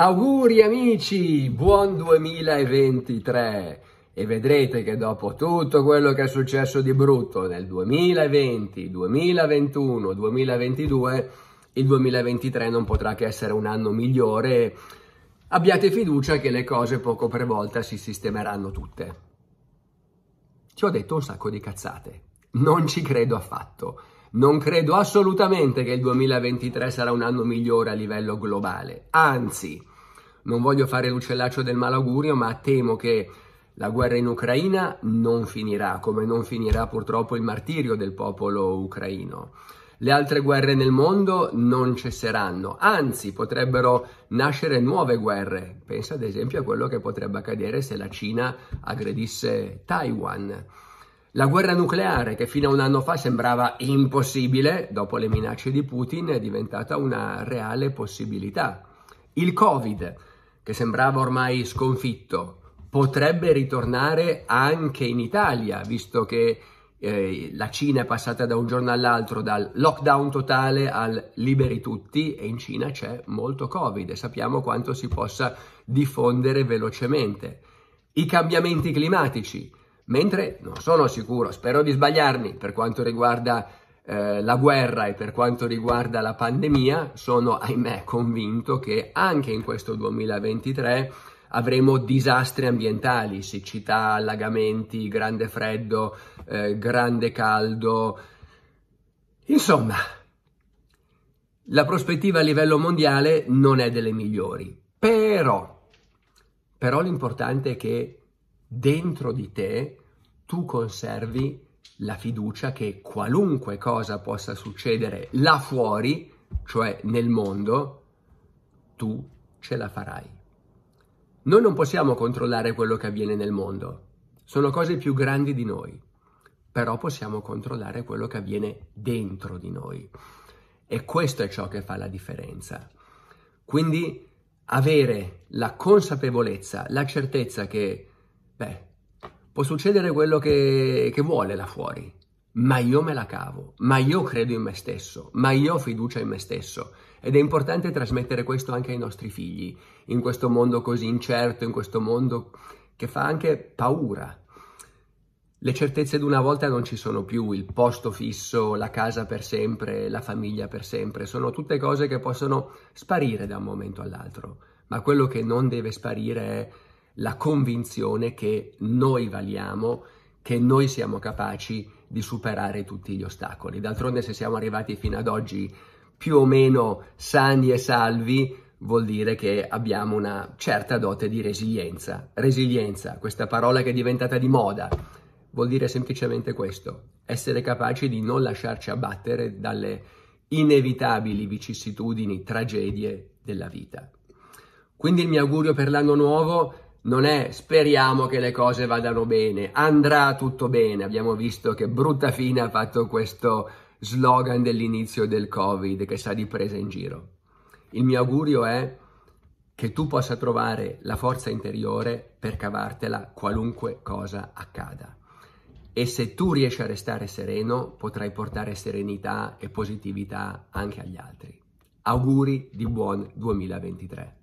Auguri amici, buon 2023 e vedrete che dopo tutto quello che è successo di brutto nel 2020, 2021, 2022, il 2023 non potrà che essere un anno migliore. Abbiate fiducia che le cose poco per volta si sistemeranno tutte. Ci ho detto un sacco di cazzate, non ci credo affatto. Non credo assolutamente che il 2023 sarà un anno migliore a livello globale. Anzi, non voglio fare l'uccellaccio del malaugurio, ma temo che la guerra in Ucraina non finirà, come non finirà purtroppo il martirio del popolo ucraino. Le altre guerre nel mondo non cesseranno, anzi potrebbero nascere nuove guerre. Pensa ad esempio a quello che potrebbe accadere se la Cina aggredisse Taiwan. La guerra nucleare, che fino a un anno fa sembrava impossibile, dopo le minacce di Putin, è diventata una reale possibilità. Il Covid, che sembrava ormai sconfitto, potrebbe ritornare anche in Italia, visto che eh, la Cina è passata da un giorno all'altro dal lockdown totale al liberi tutti e in Cina c'è molto Covid e sappiamo quanto si possa diffondere velocemente. I cambiamenti climatici, mentre non sono sicuro, spero di sbagliarmi per quanto riguarda eh, la guerra e per quanto riguarda la pandemia, sono ahimè convinto che anche in questo 2023 avremo disastri ambientali, siccità, allagamenti, grande freddo, eh, grande caldo. Insomma, la prospettiva a livello mondiale non è delle migliori, però, però l'importante è che dentro di te tu conservi la fiducia che qualunque cosa possa succedere là fuori, cioè nel mondo, tu ce la farai. Noi non possiamo controllare quello che avviene nel mondo, sono cose più grandi di noi, però possiamo controllare quello che avviene dentro di noi e questo è ciò che fa la differenza. Quindi avere la consapevolezza, la certezza che beh, può succedere quello che, che vuole là fuori, ma io me la cavo, ma io credo in me stesso, ma io ho fiducia in me stesso. Ed è importante trasmettere questo anche ai nostri figli, in questo mondo così incerto, in questo mondo che fa anche paura. Le certezze di una volta non ci sono più, il posto fisso, la casa per sempre, la famiglia per sempre, sono tutte cose che possono sparire da un momento all'altro, ma quello che non deve sparire è la convinzione che noi valiamo, che noi siamo capaci di superare tutti gli ostacoli. D'altronde se siamo arrivati fino ad oggi più o meno sani e salvi, vuol dire che abbiamo una certa dote di resilienza. Resilienza, questa parola che è diventata di moda, vuol dire semplicemente questo, essere capaci di non lasciarci abbattere dalle inevitabili vicissitudini, tragedie della vita. Quindi il mio augurio per l'anno nuovo non è speriamo che le cose vadano bene, andrà tutto bene. Abbiamo visto che brutta fine ha fatto questo slogan dell'inizio del Covid che sa di presa in giro. Il mio augurio è che tu possa trovare la forza interiore per cavartela qualunque cosa accada. E se tu riesci a restare sereno, potrai portare serenità e positività anche agli altri. Auguri di buon 2023.